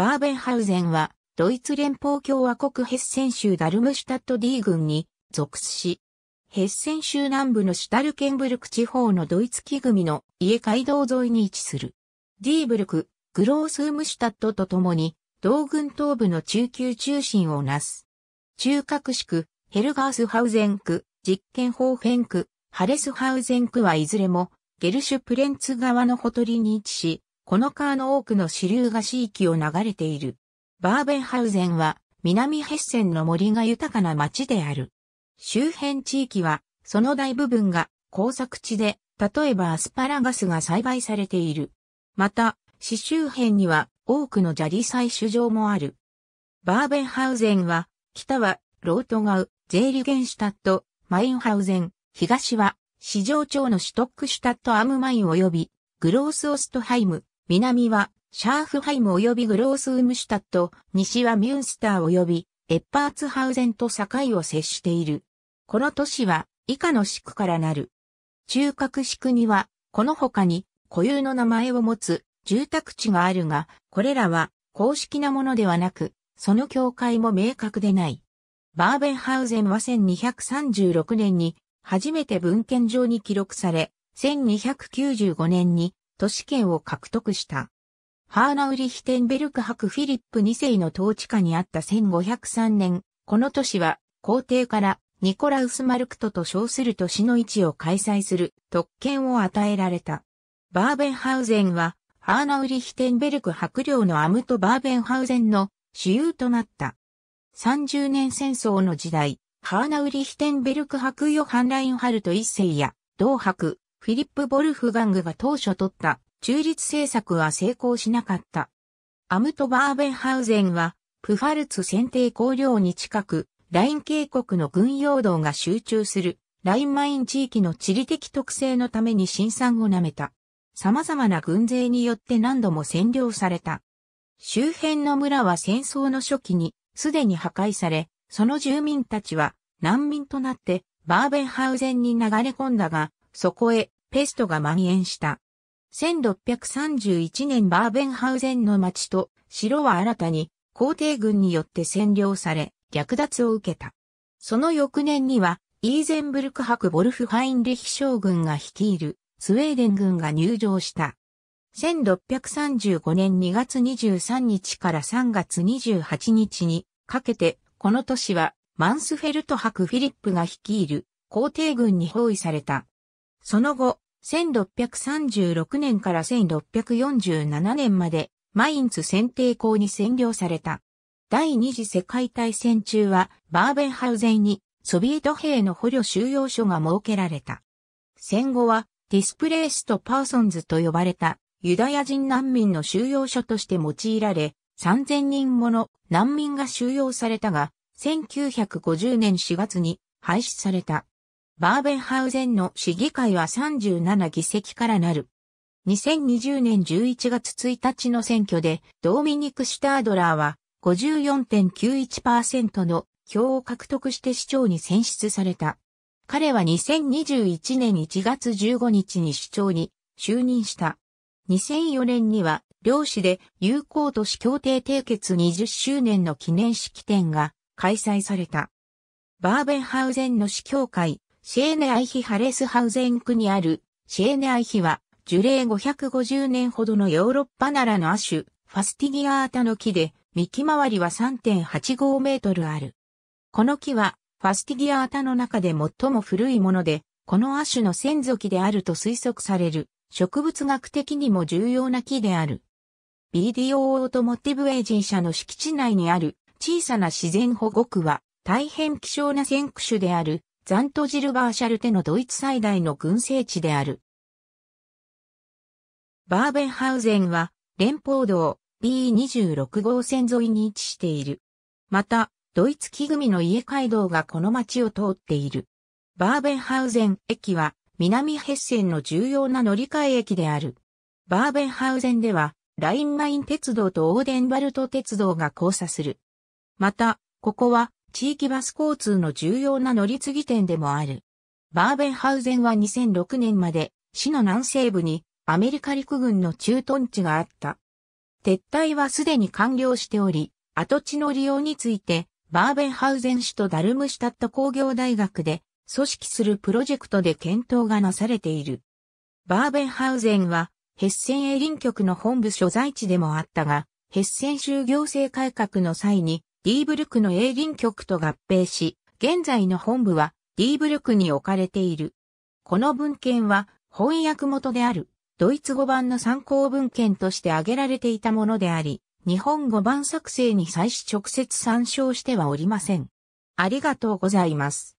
バーベンハウゼンは、ドイツ連邦共和国ヘッセン州ダルムシュタット D 軍に属し、ヘッセン州南部のシュタルケンブルク地方のドイツ木組の家街道沿いに位置する。D ブルク、グロースームシュタットと共に、同軍東部の中級中心をなす。中核地区、ヘルガースハウゼン区、実験法変フェン区、ハレスハウゼン区はいずれも、ゲルシュプレンツ側のほとりに位置し、この川の多くの支流が市域を流れている。バーベンハウゼンは南ヘッセンの森が豊かな町である。周辺地域はその大部分が耕作地で、例えばアスパラガスが栽培されている。また、市周辺には多くの砂利採取場もある。バーベンハウゼンは、北はロートガウ、ゼーリゲンシュタット、マインハウゼン、東は市場町のシュトックシュタットアムマイン及びグロースオストハイム、南はシャーフハイム及びグロースウムシュタット、西はミュンスター及びエッパーツハウゼンと境を接している。この都市は以下の市区からなる。中核市区には、この他に固有の名前を持つ住宅地があるが、これらは公式なものではなく、その境界も明確でない。バーベンハウゼンは1236年に初めて文献上に記録され、1295年に都市圏を獲得した。ハーナウリヒテンベルク博フィリップ2世の統治下にあった1503年、この都市は皇帝からニコラウス・マルクトと称する都市の位置を開催する特権を与えられた。バーベンハウゼンは、ハーナウリヒテンベルク博領のアムト・バーベンハウゼンの主有となった。30年戦争の時代、ハーナウリヒテンベルク博ヨハンラインハルト一世や、同博、フィリップ・ボルフガングが当初取った中立政策は成功しなかった。アムト・バーベンハウゼンは、プファルツ選定工領に近く、ライン渓谷の軍用道が集中する、ラインマイン地域の地理的特性のために新産を舐めた。様々な軍勢によって何度も占領された。周辺の村は戦争の初期にすでに破壊され、その住民たちは難民となってバーベンハウゼンに流れ込んだが、そこへペストが蔓延した。1631年バーベンハウゼンの町と城は新たに皇帝軍によって占領され、略奪を受けた。その翌年には、イーゼンブルク博ボルフ・ハインリヒ将軍が率いるスウェーデン軍が入城した。1635年2月23日から3月28日にかけて、この都市はマンスフェルト博フィリップが率いる皇帝軍に包囲された。その後、1636年から1647年まで、マインツ選定校に占領された。第二次世界大戦中は、バーベンハウゼンに、ソビエト兵の捕虜収容所が設けられた。戦後は、ディスプレイスとパーソンズと呼ばれた、ユダヤ人難民の収容所として用いられ、3000人もの難民が収容されたが、1950年4月に廃止された。バーベンハウゼンの市議会は37議席からなる。2020年11月1日の選挙で、ドーミニク・シュタードラーは54.91%の票を獲得して市長に選出された。彼は2021年1月15日に市長に就任した。2004年には、両市で友好都市協定締結20周年の記念式典が開催された。バーベンハウゼンの市協会、シェーネアイヒハレスハウゼン区にある、シェーネアイヒは、樹齢550年ほどのヨーロッパならの亜種、ファスティギアータの木で、幹回りは3.85メートルある。この木は、ファスティギアータの中で最も古いもので、この亜種の先祖木であると推測される、植物学的にも重要な木である。BDO オートモティブエージン社の敷地内にある小さな自然保護区は、大変希少な先駆種であるザントジルバーシャルテのドイツ最大の群生地である。バーベンハウゼンは連邦道 B26 号線沿いに位置している。また、ドイツ木組の家街道がこの町を通っている。バーベンハウゼン駅は南ヘッセンの重要な乗り換え駅である。バーベンハウゼンではラインマイン鉄道とオーデンバルト鉄道が交差する。また、ここは地域バス交通の重要な乗り継ぎ点でもある。バーベンハウゼンは2006年まで市の南西部にアメリカ陸軍の駐屯地があった。撤退はすでに完了しており、跡地の利用について、バーベンハウゼン市とダルムシタット工業大学で組織するプロジェクトで検討がなされている。バーベンハウゼンはヘッセンエリン局の本部所在地でもあったが、ヘッセン州行政改革の際にディーブルクの営林局と合併し、現在の本部はディーブルクに置かれている。この文献は翻訳元であるドイツ語版の参考文献として挙げられていたものであり、日本語版作成に際し直接参照してはおりません。ありがとうございます。